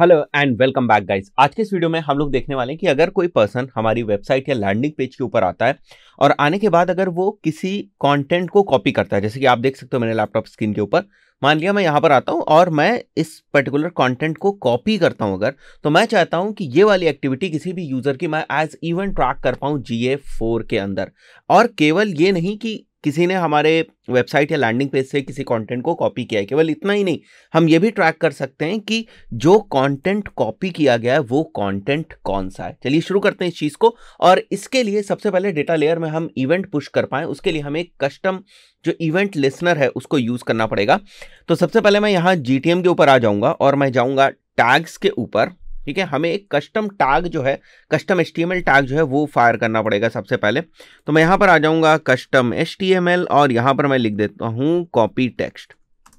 hello and welcome back guys आज के इस वीडियो में हम लोग देखने वाले हैं कि अगर कोई पर्सन हमारी वेबसाइट या लैंडिंग पेज के ऊपर आता है और आने के बाद अगर वो किसी कंटेंट को कॉपी करता है जैसे कि आप देख सकते हो मेरे लैपटॉप स्क्रीन के ऊपर मान लिया मैं यहाँ पर आता हूँ और मैं इस पर्टिकुलर कंटेंट को कॉपी करता हूँ अगर तो मैं चाहता हूँ कि ये वाली एक्टिविटी किसी भी यूज़र की मैं एज इवन ट्रैक कर पाऊँ जी ए फोर के अंदर और केवल ये नहीं कि किसी ने हमारे वेबसाइट या लैंडिंग पेज से किसी कंटेंट को कॉपी किया है केवल इतना ही नहीं हम ये भी ट्रैक कर सकते हैं कि जो कंटेंट कॉपी किया गया है वो कंटेंट कौन सा है चलिए शुरू करते हैं इस चीज़ को और इसके लिए सबसे पहले डेटा लेयर में हम इवेंट पुश कर पाएँ उसके लिए हमें एक कस्टम जो इवेंट लिसनर है उसको यूज़ करना पड़ेगा तो सबसे पहले मैं यहाँ जी के ऊपर आ जाऊँगा और मैं जाऊँगा टैग्स के ऊपर ठीक है हमें एक कस्टम टैग जो है कस्टम एच टैग जो है वो फायर करना पड़ेगा सबसे पहले तो मैं यहाँ पर आ जाऊँगा कस्टम एच और यहाँ पर मैं लिख देता हूँ कॉपी टेक्स्ट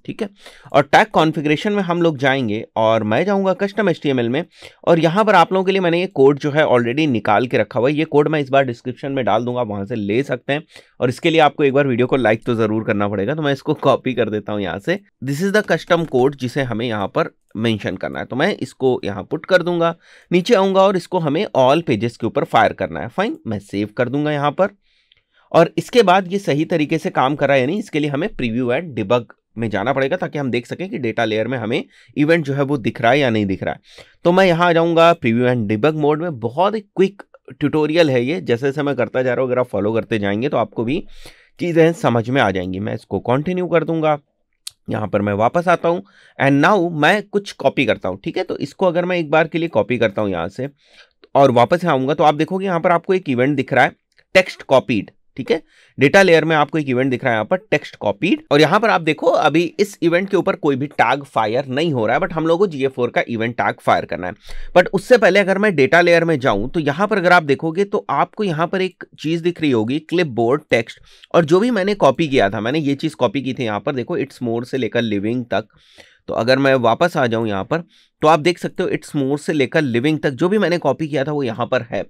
ठीक है और टैग कॉन्फ़िगरेशन में हम लोग जाएंगे और मैं जाऊंगा कस्टम एच में और यहाँ पर आप लोगों के लिए मैंने ये कोड जो है ऑलरेडी निकाल के रखा हुआ है ये कोड मैं इस बार डिस्क्रिप्शन में डाल दूंगा वहाँ से ले सकते हैं और इसके लिए आपको एक बार वीडियो को लाइक तो ज़रूर करना पड़ेगा तो मैं इसको कॉपी कर देता हूँ यहाँ से this is the custom code जिसे हमें यहाँ पर मेंशन करना है तो मैं इसको यहाँ पुट कर दूंगा नीचे आऊँगा और इसको हमें ऑल पेजेस के ऊपर फायर करना है फाइन मैं सेव कर दूंगा यहाँ पर और इसके बाद ये सही तरीके से काम कर रहा है यानी इसके लिए हमें प्रीव्यू एंड डिबग મે જાના પડેગા તાકે હમ દેખ સકે કે ડેટા લેયર મે હમે ઇવેન્ટ જો હે વો દિખરાયા يا નહીં દિખરા તો મે યહા જાઉંગા પ્રિવ્યુ એન્ડ ડિબગ મોડ મે બહોત ક્વિક ટ્યુટોરિયલ હે યે જૈસે જૈસે મે કરતા જા રહો અગર આપ ફોલો કરતે જાયેંગે તો આપકો ભી ચીજે સમજ મે આ જાયેંગે મે ઇસકો કન્ટિન્યુ કર દુંગા યહા પર મે વાપસ aata hu એન્ડ નાઉ મે કુછ કોપી કરતા hu ઠીક હે તો ઇસકો અગર મે એક બાર કે લિયે કોપી કરતા hu યહા સે ઓર વાપસ આઉંગા તો આપ દેખોગે યહા પર આપકો એક ઇવેન્ટ દિખરા હે ટેક્સ્ટ કોપીડ ठीक है डेटा लेयर में आपको एक इवेंट दिख रहा है यहाँ पर टेक्स्ट कॉपीड और यहाँ पर आप देखो अभी इस इवेंट के ऊपर कोई भी टैग फायर नहीं हो रहा है बट हम लोगों को GA4 का इवेंट टैग फायर करना है बट उससे पहले अगर मैं डेटा लेयर में जाऊं तो यहाँ पर अगर आप देखोगे तो आपको यहाँ पर एक चीज दिख रही होगी क्लिप बोर्ड टेक्स्ट और जो भी मैंने कॉपी किया था मैंने ये चीज कॉपी की थी यहाँ पर देखो इट्स मोर से लेकर लिविंग तक तो अगर मैं वापस आ जाऊं यहाँ पर तो आप देख सकते हो इट्स मोर से लेकर लिविंग तक जो भी मैंने कॉपी किया था वो यहाँ पर है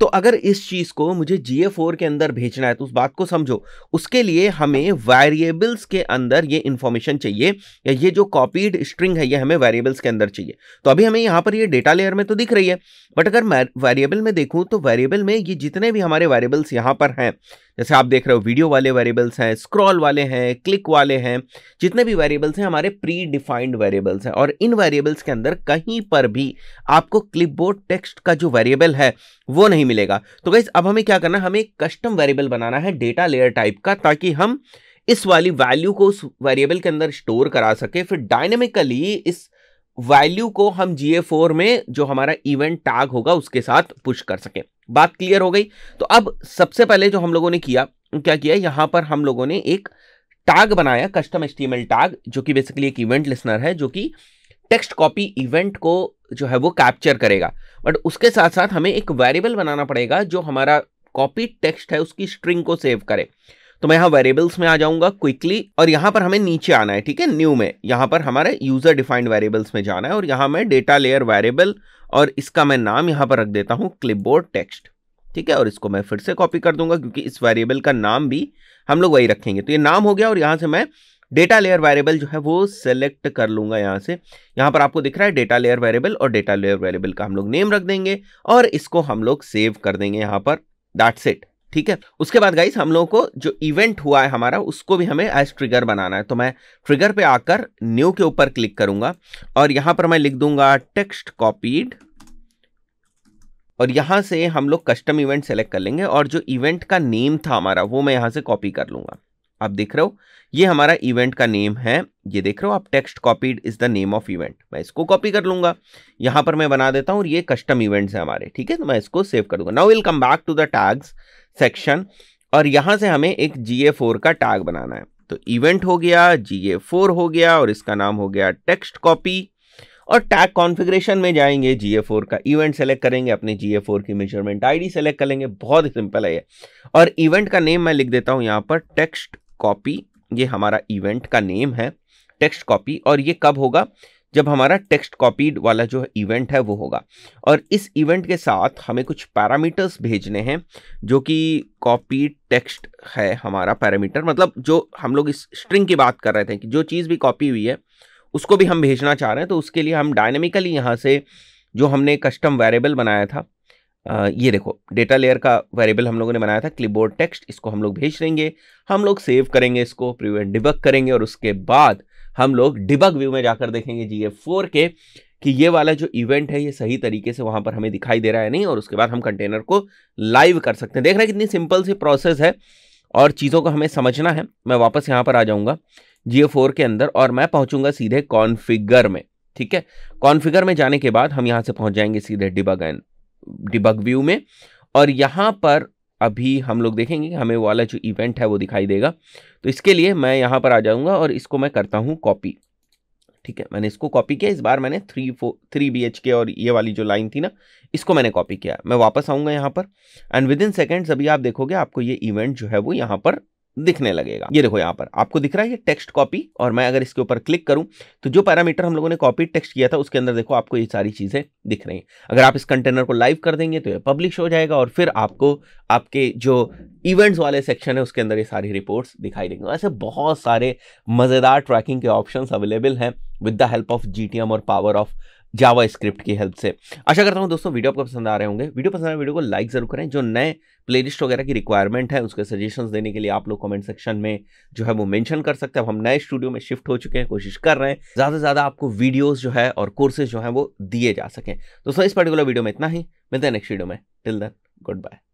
तो अगर इस चीज़ को मुझे जीए फोर के अंदर भेजना है तो उस बात को समझो उसके लिए हमें वेरिएबल्स के अंदर ये इंफॉर्मेशन चाहिए या ये जो कॉपीड स्ट्रिंग है ये हमें वेरिएबल्स के अंदर चाहिए तो अभी हमें यहां पर ये डेटा लेयर में तो दिख रही है बट अगर मैं वेरिएबल में देखूं तो वेरिएबल में ये जितने भी हमारे वेरिएबल्स यहां पर हैं जैसे आप देख रहे हो वीडियो वाले वेरिएबल्स हैं स्क्रॉल वाले हैं क्लिक वाले हैं जितने भी वेरिएबल्स हैं हमारे प्री डिफाइंड वेरिएबल्स हैं और इन वेरिएबल्स के अंदर कहीं पर भी आपको क्लिपबोर्ड टेक्स्ट का जो वेरिएबल है वो नहीं मिलेगा तो गैस अब हमें क्या करना हमें एक कस्टम वेरिएबल बनाना है डेटा लेयर टाइप का ताकि हम इस वाली वैल्यू को उस वेरिएबल के अंदर स्टोर करा सके फिर डायनेमिकली इस वैल्यू को हम जीए फोर में जो हमारा इवेंट टैग होगा उसके साथ पुश कर सकें बात क्लियर हो गई तो अब सबसे पहले जो हम लोगों ने किया क्या किया यहाँ पर हम लोगों ने एक टैग बनाया कस्टम एच टैग जो कि बेसिकली एक इवेंट लिसनर है जो कि टेक्स्ट कॉपी इवेंट को जो है वो कैप्चर करेगा बट उसके साथ साथ हमें एक वेरिएबल बनाना पड़ेगा जो हमारा कॉपी टेक्स्ट है उसकी स्ट्रिंग को सेव करे तो मैं यहाँ वेरिएबल्स में आ जाऊँगा क्विकली और यहाँ पर हमें नीचे आना है ठीक है न्यू में यहाँ पर हमारे यूज़र डिफाइंड वेरिएबल्स में जाना है और यहाँ मैं डेटा लेयर वेरिएबल और इसका मैं नाम यहाँ पर रख देता हूँ क्लिपबोर्ड टेक्स्ट ठीक है और इसको मैं फिर से कॉपी कर दूंगा क्योंकि इस वेरिएबल का नाम भी हम लोग वही रखेंगे तो ये नाम हो गया और यहाँ से मैं डेटा लेयर वेरिएबल जो है वो सेलेक्ट कर लूंगा यहाँ से यहाँ पर आपको दिख रहा है डेटा लेयर वेरिएबल और डेटा लेयर वेरिएबल का हम लोग नेम रख देंगे और इसको हम लोग सेव कर देंगे यहाँ पर दैट्स इट ठीक है उसके बाद गाइस हम लोगों को जो इवेंट हुआ है हमारा उसको भी हमें एज ट्रिगर बनाना है तो मैं ट्रिगर पे आकर न्यू के ऊपर क्लिक करूंगा और यहां पर मैं लिख दूंगा टेक्स्ट कॉपीड और यहां से हम लोग कस्टम इवेंट सेलेक्ट कर लेंगे और जो इवेंट का नेम था हमारा वो मैं यहाँ से कॉपी कर लूंगा आप देख रहे हो ये हमारा इवेंट का नेम है ये देख रहे हो आप text copied is the name of event मैं इसको कॉपी कर लूंगा यहां पर मैं बना देता हूं और ये कस्टम इवेंट्स है हमारे ठीक है तो मैं इसको सेव कर दूंगा now will come back to the tags section और यहाँ से हमें एक जी ए फोर का टैग बनाना है तो इवेंट हो गया जी ए फोर हो गया और इसका नाम हो गया टेक्स्ट कॉपी और टैग कॉन्फ़िगरेशन में जाएंगे जी ए फोर का इवेंट सेलेक्ट करेंगे अपने जी ए फोर की मेजरमेंट आईडी सेलेक्ट कर लेंगे बहुत ही सिंपल है ये और इवेंट का नेम मैं लिख देता हूँ यहाँ पर टेक्स्ट कॉपी ये हमारा इवेंट का नेम है टेक्स्ट कॉपी और ये कब होगा जब हमारा टेक्स्ट कॉपीड वाला जो इवेंट है वो होगा और इस इवेंट के साथ हमें कुछ पैरामीटर्स भेजने हैं जो कि कॉपी टेक्स्ट है हमारा पैरामीटर मतलब जो हम लोग इस स्ट्रिंग की बात कर रहे थे कि जो चीज़ भी कॉपी हुई है उसको भी हम भेजना चाह रहे हैं तो उसके लिए हम डायनेमिकली यहाँ से जो हमने कस्टम वेरिएबल बनाया था आ, ये देखो डेटा लेयर का वेरिएबल हम लोगों ने बनाया था क्लिपबोर्ड टेक्स्ट इसको हम लोग भेज देंगे हम लोग सेव करेंगे इसको प्रिवेंट डिबक करेंगे और उसके बाद हम लोग डिबग व्यू में जाकर देखेंगे जी फोर के कि ये वाला जो इवेंट है ये सही तरीके से वहाँ पर हमें दिखाई दे रहा है नहीं और उसके बाद हम कंटेनर को लाइव कर सकते हैं देख रहे हैं कितनी सिंपल सी प्रोसेस है और चीज़ों को हमें समझना है मैं वापस यहाँ पर आ जाऊँगा जी फोर के अंदर और मैं पहुँचूँगा सीधे कॉन्फिगर में ठीक है कॉन्फिगर में जाने के बाद हम यहाँ से पहुँच जाएंगे सीधे डिबग एंड डिबग व्यू में और यहाँ पर अभी हम लोग देखेंगे कि हमें वाला जो इवेंट है वो दिखाई देगा तो इसके लिए मैं यहाँ पर आ जाऊँगा और इसको मैं करता हूँ कॉपी ठीक है मैंने इसको कॉपी किया इस बार मैंने three four three B H के और ये वाली जो लाइन थी ना इसको मैंने कॉपी किया मैं वापस आऊँगा यहाँ पर एंड विद इन सेकेंड्स अभी आप देखोगे आपको ये इवेंट जो है वो यहाँ पर दिखने लगेगा ये देखो यहाँ पर आपको दिख रहा है ये टेक्स्ट कॉपी और मैं अगर इसके ऊपर क्लिक करूं तो जो पैरामीटर हम लोगों ने कॉपी टेक्स्ट किया था उसके अंदर देखो आपको ये सारी चीज़ें दिख रही हैं अगर आप इस कंटेनर को लाइव कर देंगे तो ये पब्लिश हो जाएगा और फिर आपको आपके जो इवेंट्स वाले सेक्शन है उसके अंदर ये सारी रिपोर्ट्स दिखाई देंगे ऐसे बहुत सारे मज़ेदार ट्रैकिंग के ऑप्शन अवेलेबल हैं with the help of G और पावर ऑफ जावा स्क्रिप्ट की हेल्प से आशा करता हूँ दोस्तों वीडियो आपको पसंद आ रहे होंगे वीडियो पसंद आए वीडियो को लाइक जरूर करें जो नए प्लेलिस्ट वगैरह की रिक्वायरमेंट है उसके सजेशंस देने के लिए आप लोग कमेंट सेक्शन में जो है वो मेंशन कर सकते हैं अब हम नए स्टूडियो में शिफ्ट हो चुके हैं कोशिश कर रहे हैं ज़्यादा से ज़्यादा आपको वीडियोज़ जो है और कोर्सेज जो है वो दिए जा सकें दोस्तों इस पर्टिकुलर वीडियो में इतना ही मिलते हैं नेक्स्ट वीडियो में टिल देन गुड बाय